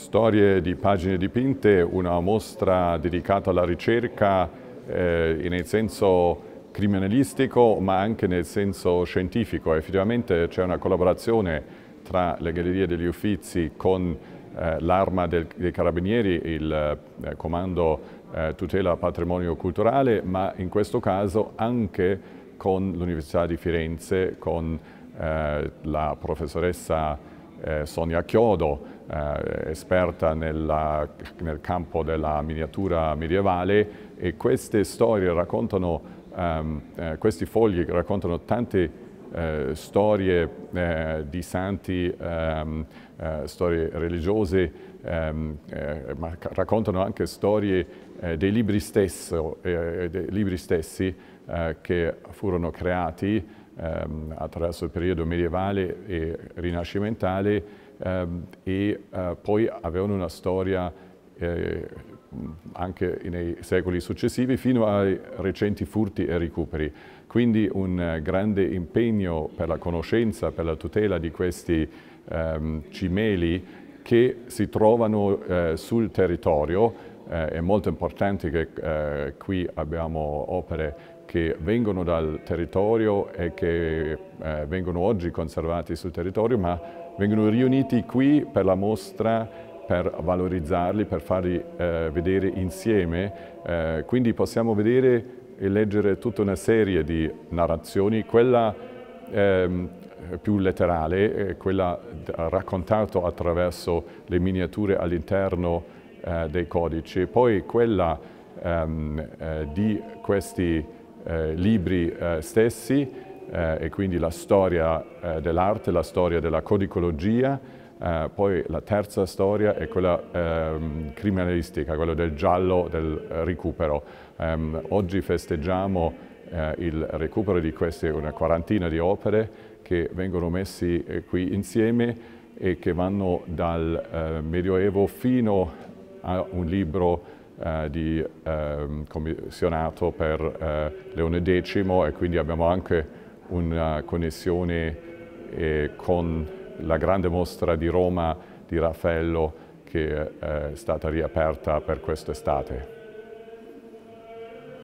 Storie di pagine dipinte, una mostra dedicata alla ricerca eh, nel senso criminalistico ma anche nel senso scientifico. Effettivamente c'è una collaborazione tra le Gallerie degli Uffizi con eh, l'Arma dei Carabinieri, il eh, Comando eh, Tutela Patrimonio Culturale, ma in questo caso anche con l'Università di Firenze, con eh, la professoressa eh, Sonia Chiodo, eh, esperta nella, nel campo della miniatura medievale e queste storie raccontano, ehm, eh, questi fogli raccontano tante eh, storie eh, di santi, ehm, eh, storie religiose, ehm, ma raccontano anche storie dei libri, stesso, dei libri, stessi che furono creati ehm, attraverso il periodo medievale e rinascimentale ehm, e eh, poi avevano una storia eh, anche nei secoli successivi fino ai recenti furti e recuperi. Quindi un eh, grande impegno per la conoscenza, per la tutela di questi ehm, cimeli che si trovano eh, sul territorio. Eh, è molto importante che eh, qui abbiamo opere che vengono dal territorio e che eh, vengono oggi conservati sul territorio, ma vengono riuniti qui per la mostra, per valorizzarli, per farli eh, vedere insieme. Eh, quindi possiamo vedere e leggere tutta una serie di narrazioni, quella ehm, più letterale, eh, quella raccontata attraverso le miniature all'interno eh, dei codici, poi quella ehm, eh, di questi eh, libri eh, stessi eh, e quindi la storia eh, dell'arte, la storia della codicologia, eh, poi la terza storia è quella ehm, criminalistica, quella del giallo del recupero. Ehm, oggi festeggiamo il recupero di queste una quarantina di opere che vengono messe qui insieme e che vanno dal Medioevo fino a un libro eh, di ehm, commissionato per eh, Leone X e quindi abbiamo anche una connessione eh, con la grande mostra di Roma di Raffaello che è stata riaperta per quest'estate.